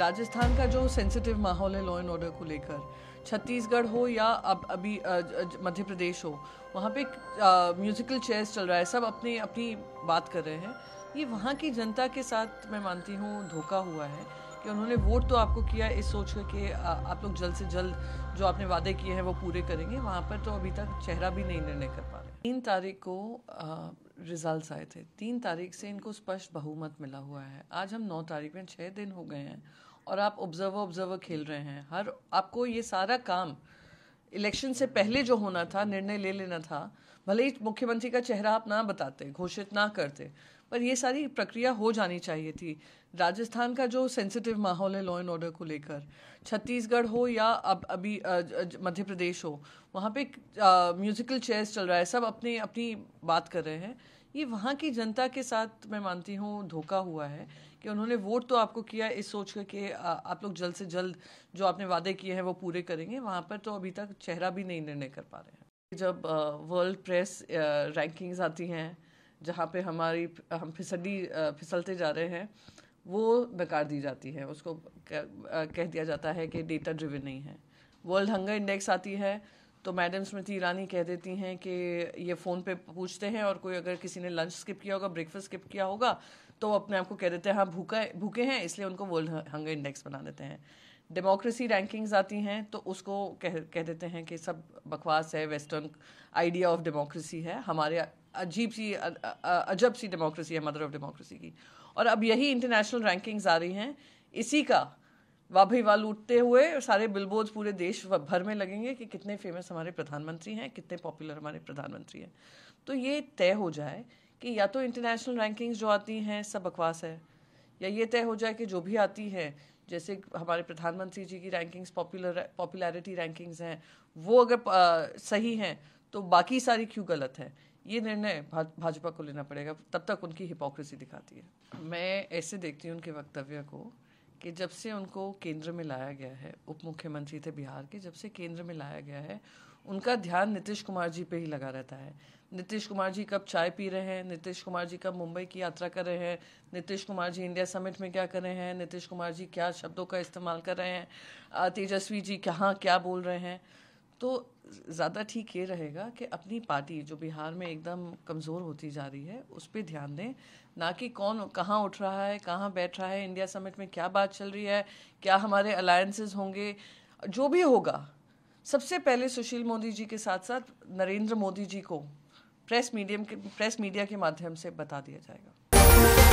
राजस्थान का जो सेंसिटिव माहौल है लॉ एंड ऑर्डर को लेकर छत्तीसगढ़ हो या अब अभी मध्य प्रदेश हो वहाँ पे म्यूज़िकल चेयर्स चल रहा है सब अपनी अपनी बात कर रहे हैं ये वहाँ की जनता के साथ मैं मानती हूँ धोखा हुआ है कि उन्होंने वोट तो आपको किया इस सोच कर कि आप लोग जल्द से जल्द जो आपने वादे किए हैं वो पूरे करेंगे वहाँ पर तो अभी तक चेहरा भी नहीं निर्णय कर पा रहे तीन तारीख को रिजल्ट आए थे तीन तारीख से इनको स्पष्ट बहुमत मिला हुआ है आज हम नौ तारीख में छः दिन हो गए हैं और आप ऑब्जर्वर ऑब्जर्वर खेल रहे हैं हर आपको ये सारा काम इलेक्शन से पहले जो होना था निर्णय ले लेना था भले ही मुख्यमंत्री का चेहरा आप ना बताते घोषित ना करते पर ये सारी प्रक्रिया हो जानी चाहिए थी राजस्थान का जो सेंसिटिव माहौल है लॉ एंड ऑर्डर को लेकर छत्तीसगढ़ हो या अब अभी मध्य प्रदेश हो वहाँ पे म्यूज़िकल चेयर्स चल रहा है सब अपनी अपनी बात कर रहे हैं ये वहाँ की जनता के साथ मैं मानती हूँ धोखा हुआ है कि उन्होंने वोट तो आपको किया इस सोच कर कि आप लोग जल्द से जल्द जो आपने वादे किए हैं वो पूरे करेंगे वहाँ पर तो अभी तक चेहरा भी नहीं निर्णय कर पा रहे हैं जब वर्ल्ड प्रेस रैंकिंग्स आती हैं जहाँ पे हमारी हम फिसली फिसलते जा रहे हैं वो नकार दी जाती है उसको कह दिया जाता है कि डेटा ड्रिवन नहीं है वर्ल्ड हंगर इंडेक्स आती है तो मैडम स्मृति ईरानी कह देती हैं कि ये फ़ोन पे पूछते हैं और कोई अगर किसी ने लंच स्किप किया होगा ब्रेकफास्ट स्किप किया होगा तो अपने आप को कह देते हैं हाँ भूखा भूखे हैं इसलिए उनको वर्ल्ड हंगर इंडेक्स बना देते हैं डेमोक्रेसी रैंकिंग्स आती हैं तो उसको कह कह देते हैं कि सब बकवास है वेस्टर्न आइडिया ऑफ डेमोक्रेसी है हमारे अजीब सी अजब सी डेमोक्रेसी है मदर ऑफ डेमोक्रेसी की और अब यही इंटरनेशनल रैंकिंग्स आ रही हैं इसी का वाह भाई वाह लूटते हुए सारे बिलबोज पूरे देश भर में लगेंगे कि कितने फेमस हमारे प्रधानमंत्री हैं कितने पॉपुलर हमारे प्रधानमंत्री हैं तो ये तय हो जाए कि या तो इंटरनेशनल रैंकिंग्स जो आती हैं सब बकवास है या ये तय हो जाए कि जो भी आती है जैसे हमारे प्रधानमंत्री जी की रैंकिंग्स पॉपुलर पॉपुलैरिटी रैंकिंग्स हैं वो अगर आ, सही हैं तो बाकी सारी क्यों गलत है ये निर्णय भाजपा को लेना पड़ेगा तब तक उनकी हिपोक्रेसी दिखाती है मैं ऐसे देखती हूँ उनके वक्तव्य को कि जब से उनको केंद्र में लाया गया है उप मुख्यमंत्री थे बिहार के जब से केंद्र में लाया गया है उनका ध्यान नीतीश कुमार जी पे ही लगा रहता है नीतीश कुमार जी कब चाय पी रहे हैं नीतीश कुमार जी कब मुंबई की यात्रा कर रहे हैं नीतीश कुमार जी इंडिया समिट में क्या कर रहे हैं नीतीश कुमार जी क्या शब्दों का इस्तेमाल कर रहे हैं तेजस्वी जी कहाँ क्या बोल रहे हैं तो ज़्यादा ठीक ये रहेगा कि अपनी पार्टी जो बिहार में एकदम कमज़ोर होती जा रही है उस पर ध्यान दें ना कि कौन कहाँ उठ रहा है कहाँ बैठ रहा है इंडिया समिट में क्या बात चल रही है क्या हमारे अलायंसेज होंगे जो भी होगा सबसे पहले सुशील मोदी जी के साथ साथ नरेंद्र मोदी जी को प्रेस मीडियम के प्रेस मीडिया के माध्यम से बता दिया जाएगा